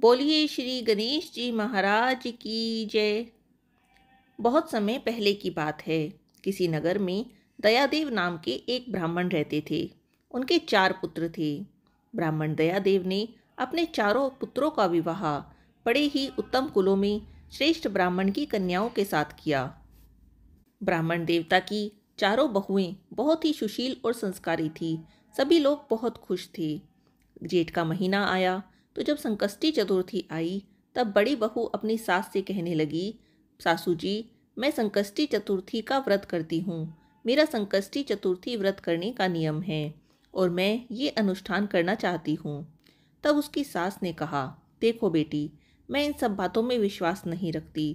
बोलिए श्री गणेश जी महाराज की जय बहुत समय पहले की बात है किसी नगर में दयादेव नाम के एक ब्राह्मण रहते थे उनके चार पुत्र थे ब्राह्मण दयादेव ने अपने चारों पुत्रों का विवाह बड़े ही उत्तम कुलों में श्रेष्ठ ब्राह्मण की कन्याओं के साथ किया ब्राह्मण देवता की चारों बहुएं बहुत ही सुशील और संस्कारी थी सभी लोग बहुत खुश थे जेठ का महीना आया तो जब संकष्टी चतुर्थी आई तब बड़ी बहू अपनी सास से कहने लगी सासू जी मैं संकष्टी चतुर्थी का व्रत करती हूँ मेरा संकष्टी चतुर्थी व्रत करने का नियम है और मैं ये अनुष्ठान करना चाहती हूँ तब उसकी सास ने कहा देखो बेटी मैं इन सब बातों में विश्वास नहीं रखती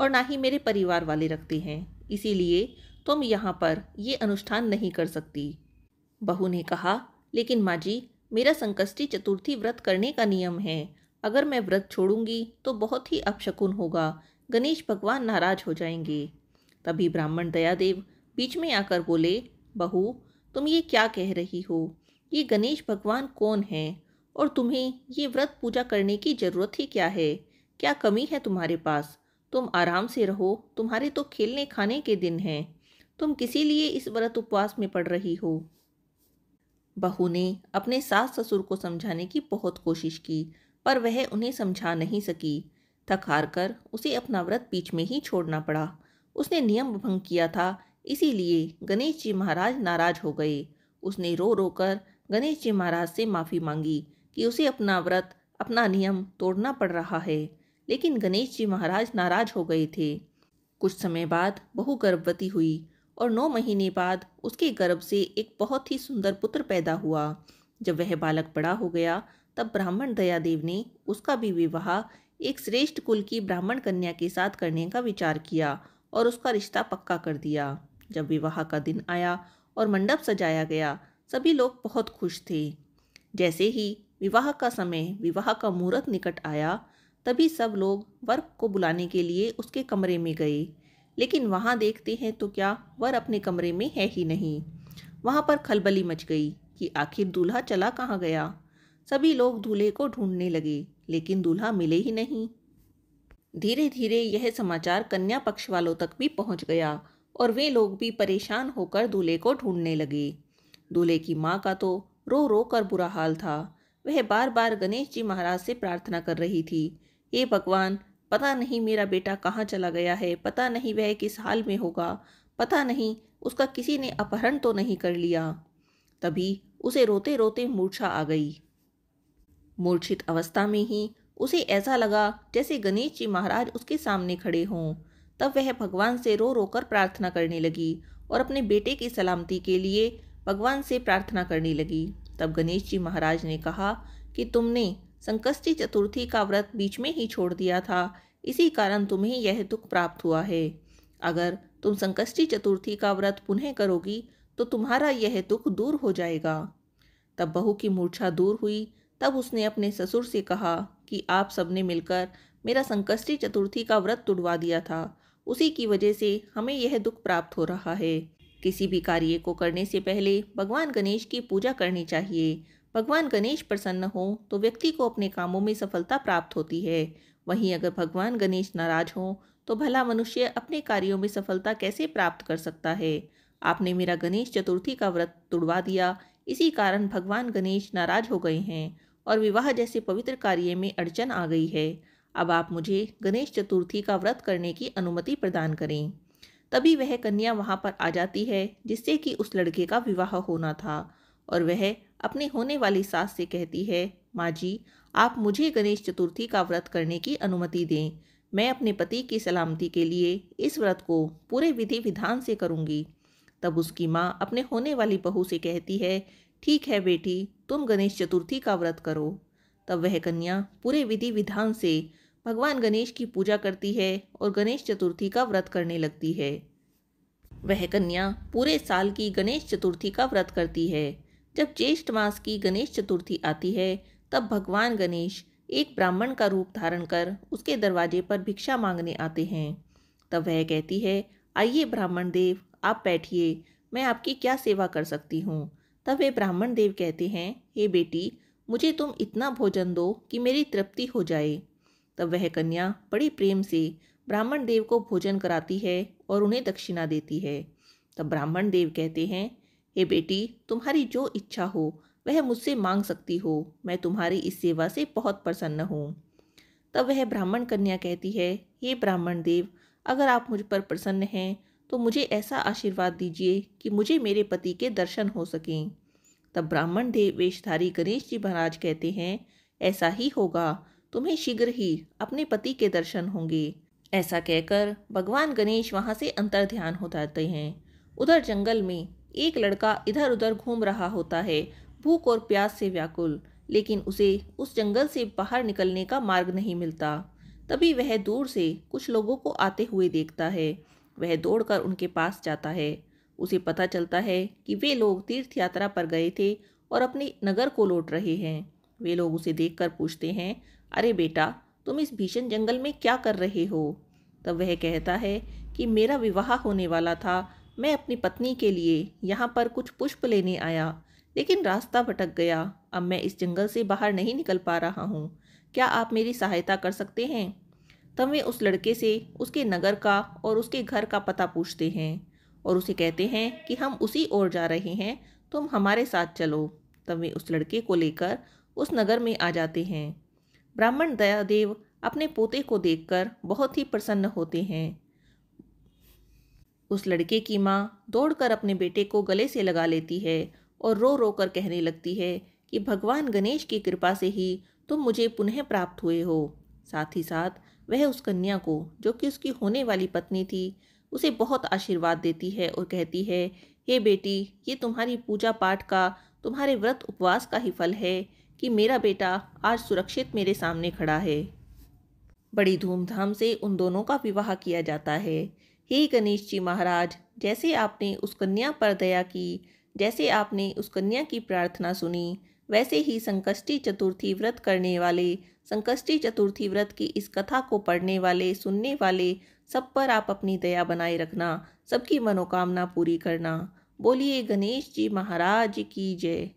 और ना ही मेरे परिवार वाले रखते हैं इसीलिए तुम यहाँ पर ये अनुष्ठान नहीं कर सकती बहू ने कहा लेकिन माँ जी मेरा संकष्टी चतुर्थी व्रत करने का नियम है अगर मैं व्रत छोड़ूंगी तो बहुत ही अपशकुन होगा गणेश भगवान नाराज हो जाएंगे तभी ब्राह्मण दयादेव बीच में आकर बोले बहू तुम ये क्या कह रही हो ये गणेश भगवान कौन है और तुम्हें ये व्रत पूजा करने की ज़रूरत ही क्या है क्या कमी है तुम्हारे पास तुम आराम से रहो तुम्हारे तो खेलने खाने के दिन हैं तुम किसी लिए इस व्रत उपवास में पड़ रही हो बहू ने अपने सास ससुर को समझाने की बहुत कोशिश की पर वह उन्हें समझा नहीं सकी थक हार कर उसे अपना व्रत बीच में ही छोड़ना पड़ा उसने नियम भंग किया था इसीलिए गणेश जी महाराज नाराज हो गए उसने रो रो कर गणेश जी महाराज से माफ़ी मांगी कि उसे अपना व्रत अपना नियम तोड़ना पड़ रहा है लेकिन गणेश जी महाराज नाराज हो गए थे कुछ समय बाद बहु गर्भवती हुई और नौ महीने बाद उसके गर्भ से एक बहुत ही सुंदर पुत्र पैदा हुआ जब वह बालक बड़ा हो गया तब ब्राह्मण दयादेव ने उसका भी विवाह एक श्रेष्ठ कुल की ब्राह्मण कन्या के साथ करने का विचार किया और उसका रिश्ता पक्का कर दिया जब विवाह का दिन आया और मंडप सजाया गया सभी लोग बहुत खुश थे जैसे ही विवाह का समय विवाह का मुहूर्त निकट आया तभी सब लोग वर्क को बुलाने के लिए उसके कमरे में गए लेकिन वहाँ देखते हैं तो क्या वर अपने कमरे में है ही नहीं वहाँ पर खलबली मच गई कि आखिर दूल्हा चला कहाँ गया सभी लोग दूल्हे को ढूंढने लगे लेकिन दूल्हा मिले ही नहीं धीरे धीरे यह समाचार कन्या पक्ष वालों तक भी पहुंच गया और वे लोग भी परेशान होकर दूल्हे को ढूंढने लगे दूल्हे की माँ का तो रो रो कर बुरा हाल था वह बार बार गणेश जी महाराज से प्रार्थना कर रही थी हे भगवान पता नहीं मेरा बेटा कहाँ चला गया है पता नहीं वह किस हाल में होगा पता नहीं उसका किसी ने अपहरण तो नहीं कर लिया तभी उसे रोते रोते मूर्छा आ गई मूर्छित अवस्था में ही उसे ऐसा लगा जैसे गणेश जी महाराज उसके सामने खड़े हों तब वह भगवान से रो रोकर प्रार्थना करने लगी और अपने बेटे की सलामती के लिए भगवान से प्रार्थना करने लगी तब गणेश जी महाराज ने कहा कि तुमने संकष्टी चतुर्थी का व्रत बीच में ही छोड़ दिया था इसी कारण तुम्हें यह दुख प्राप्त हुआ है अगर तुम संकष्टी चतुर्थी का व्रत पुनः करोगी तो तुम्हारा यह दुख दूर हो जाएगा तब बहू की मूर्छा दूर हुई तब उसने अपने ससुर से कहा कि आप सबने मिलकर मेरा संकष्टी चतुर्थी का व्रत तुड़वा दिया था उसी की वजह से हमें यह दुख प्राप्त हो रहा है किसी भी कार्य को करने से पहले भगवान गणेश की पूजा करनी चाहिए भगवान गणेश प्रसन्न हो तो व्यक्ति को अपने कामों में सफलता प्राप्त होती है वहीं अगर भगवान गणेश नाराज हो तो भला मनुष्य अपने कार्यों में सफलता कैसे प्राप्त कर सकता है आपने मेरा गणेश चतुर्थी का व्रत तुड़वा दिया इसी कारण भगवान गणेश नाराज हो गए हैं और विवाह जैसे पवित्र कार्य में अड़चन आ गई है अब आप मुझे गणेश चतुर्थी का व्रत करने की अनुमति प्रदान करें तभी वह कन्या वहाँ पर आ जाती है जिससे कि उस लड़के का विवाह होना था और वह अपने होने वाली सास से कहती है माँ जी आप मुझे गणेश चतुर्थी का व्रत करने की अनुमति दें मैं अपने पति की सलामती के लिए इस व्रत को पूरे विधि विधान से करूँगी तब उसकी माँ अपने होने वाली बहू से कहती है ठीक है बेटी तुम गणेश चतुर्थी का व्रत करो तब वह कन्या पूरे विधि विधान से भगवान गणेश की पूजा करती है और गणेश चतुर्थी का व्रत करने लगती है वह कन्या पूरे साल की गणेश चतुर्थी का व्रत करती है जब ज्येष्ठ मास की गणेश चतुर्थी आती है तब भगवान गणेश एक ब्राह्मण का रूप धारण कर उसके दरवाजे पर भिक्षा मांगने आते हैं तब वह कहती है आइए ब्राह्मण देव आप बैठिए मैं आपकी क्या सेवा कर सकती हूँ तब वे ब्राह्मण देव कहते हैं हे बेटी मुझे तुम इतना भोजन दो कि मेरी तृप्ति हो जाए तब वह कन्या बड़ी प्रेम से ब्राह्मण देव को भोजन कराती है और उन्हें दक्षिणा देती है तब ब्राह्मण देव कहते हैं हे बेटी तुम्हारी जो इच्छा हो वह मुझसे मांग सकती हो मैं तुम्हारी इस सेवा से बहुत प्रसन्न हूँ तब वह ब्राह्मण कन्या कहती है हे ब्राह्मण देव अगर आप मुझ पर प्रसन्न हैं तो मुझे ऐसा आशीर्वाद दीजिए कि मुझे मेरे पति के दर्शन हो सकें तब ब्राह्मण देव वेशधारी गणेश जी महाराज कहते हैं ऐसा ही होगा तुम्हें शीघ्र ही अपने पति के दर्शन होंगे ऐसा कहकर भगवान गणेश वहाँ से अंतर ध्यान हो जाते हैं उधर जंगल में एक लड़का इधर उधर घूम रहा होता है भूख और प्यास से व्याकुल लेकिन उसे उस जंगल से बाहर निकलने का मार्ग नहीं मिलता तभी वह दूर से कुछ लोगों को आते हुए देखता है वह दौड़कर उनके पास जाता है उसे पता चलता है कि वे लोग तीर्थ यात्रा पर गए थे और अपने नगर को लौट रहे हैं वे लोग उसे देखकर पूछते हैं अरे बेटा तुम इस भीषण जंगल में क्या कर रहे हो तब वह कहता है कि मेरा विवाह होने वाला था मैं अपनी पत्नी के लिए यहाँ पर कुछ पुष्प लेने आया लेकिन रास्ता भटक गया अब मैं इस जंगल से बाहर नहीं निकल पा रहा हूँ क्या आप मेरी सहायता कर सकते हैं तब वे उस लड़के से उसके नगर का और उसके घर का पता पूछते हैं और उसे कहते हैं कि हम उसी ओर जा रहे हैं तुम हमारे साथ चलो तब वे उस लड़के को लेकर उस नगर में आ जाते हैं ब्राह्मण दयादेव अपने पोते को देखकर बहुत ही प्रसन्न होते हैं उस लड़के की माँ दौड़कर अपने बेटे को गले से लगा लेती है और रो रो कर कहने लगती है कि भगवान गणेश की कृपा से ही तुम मुझे पुनः प्राप्त हुए हो साथ ही साथ वह उस कन्या को जो कि उसकी होने वाली पत्नी थी उसे बहुत आशीर्वाद देती है और कहती है हे बेटी ये तुम्हारी पूजा पाठ का तुम्हारे व्रत उपवास का ही फल है कि मेरा बेटा आज सुरक्षित मेरे सामने खड़ा है बड़ी धूमधाम से उन दोनों का विवाह किया जाता है हे गणेश जी महाराज जैसे आपने उस कन्या पर दया की जैसे आपने उस कन्या की प्रार्थना सुनी वैसे ही संकष्टी चतुर्थी व्रत करने वाले संकष्टी चतुर्थी व्रत की इस कथा को पढ़ने वाले सुनने वाले सब पर आप अपनी दया बनाए रखना सबकी मनोकामना पूरी करना बोलिए गणेश जी महाराज की जय